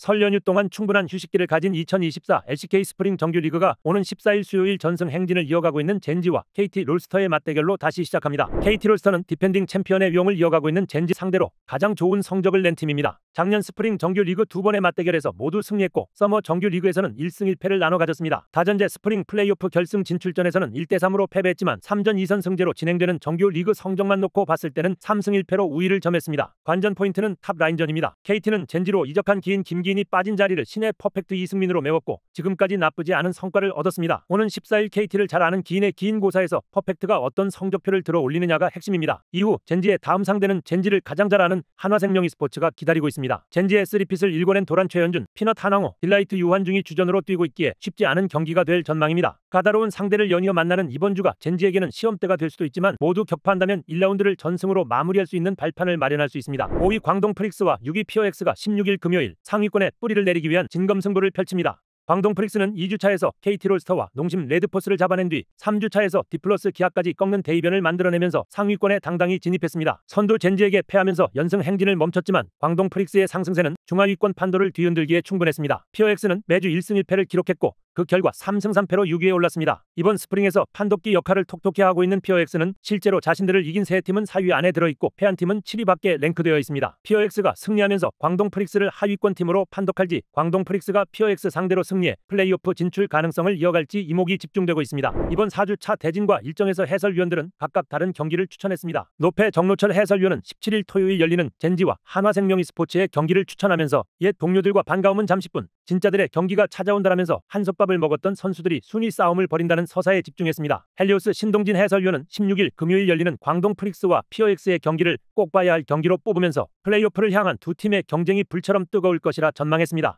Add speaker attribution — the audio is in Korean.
Speaker 1: 설 연휴 동안 충분한 휴식기를 가진 2024 LCK 스프링 정규리그가 오는 14일 수요일 전승 행진을 이어가고 있는 젠지와 KT 롤스터의 맞대결로 다시 시작합니다. KT 롤스터는 디펜딩 챔피언의 위용을 이어가고 있는 젠지 상대로 가장 좋은 성적을 낸 팀입니다. 작년 스프링 정규리그 두 번의 맞대결에서 모두 승리했고 서머 정규리그에서는 1승 1패를 나눠 가졌습니다. 다전제 스프링 플레이오프 결승 진출전에서는 1대3으로 패배했지만 3전 2선 승제로 진행되는 정규리그 성적만 놓고 봤을 때는 3승 1패로 우위를 점했습니다. 관전 포인트는 탑라인전입니다. KT는 젠지로 이적한 기인 김기인이 빠진 자리를 신의 퍼펙트 이승민으로 메웠고 지금까지 나쁘지 않은 성과를 얻었습니다. 오는 14일 KT를 잘 아는 기인의 기인 고사에서 퍼펙트가 어떤 성적표를 들어 올리느냐가 핵심입니다. 이후 젠지의 다음 상대는 젠지를 가장 잘 아는 한화생명이 스포츠가 기다리고 있습니다. 않습니다 젠지의 리핏을 일궈낸 도란 최현준, 피넛 한황호, 딜라이트 유한중이 주전으로 뛰고 있기에 쉽지 않은 경기가 될 전망입니다. 까다로운 상대를 연이어 만나는 이번 주가 젠지에게는 시험대가 될 수도 있지만 모두 격파한다면 1라운드를 전승으로 마무리할 수 있는 발판을 마련할 수 있습니다. 5위 광동 프릭스와 6위 피어엑스가 16일 금요일 상위권에 뿌리를 내리기 위한 진검승부를 펼칩니다. 광동 프릭스는 2주차에서 KT 롤스터와 농심 레드포스를 잡아낸 뒤 3주차에서 디플러스 기아까지 꺾는 대이변을 만들어내면서 상위권에 당당히 진입했습니다. 선두 젠지에게 패하면서 연승 행진을 멈췄지만 광동 프릭스의 상승세는 중하위권 판도를 뒤흔들기에 충분했습니다. 피어엑스는 매주 1승 1패를 기록했고 그 결과 3승 3패로 6위에 올랐습니다. 이번 스프링에서 판독기 역할을 톡톡히 하고 있는 p o x 는 실제로 자신들을 이긴 세 팀은 4위 안에 들어있고 패한 팀은 7위 밖에 랭크되어 있습니다. p o x 가 승리하면서 광동 프릭스를 하위권 팀으로 판독할지 광동 프릭스가 POX 상대로 승리해 플레이오프 진출 가능성을 이어갈지 이목이 집중되고 있습니다. 이번 4주차 대진과 일정에서 해설위원들은 각각 다른 경기를 추천했습니다. 노페 정로철 해설위원은 17일 토요일 열리는 젠지와 한화생명이 스포츠의 경기를 추천하면서 옛 동료들과 반가움은 잠시뿐 진짜들의 경기가 찾아온다라면서 한솥밥 밥을 먹었던 선수들이 순위 싸움을 벌인다는 서사에 집중했습니다. 헬리오스 신동진 해설위원은 16일 금요일 열리는 광동 프릭스와 피어엑스의 경기를 꼭 봐야 할 경기로 뽑으면서 플레이오프를 향한 두 팀의 경쟁이 불처럼 뜨거울 것이라 전망했습니다.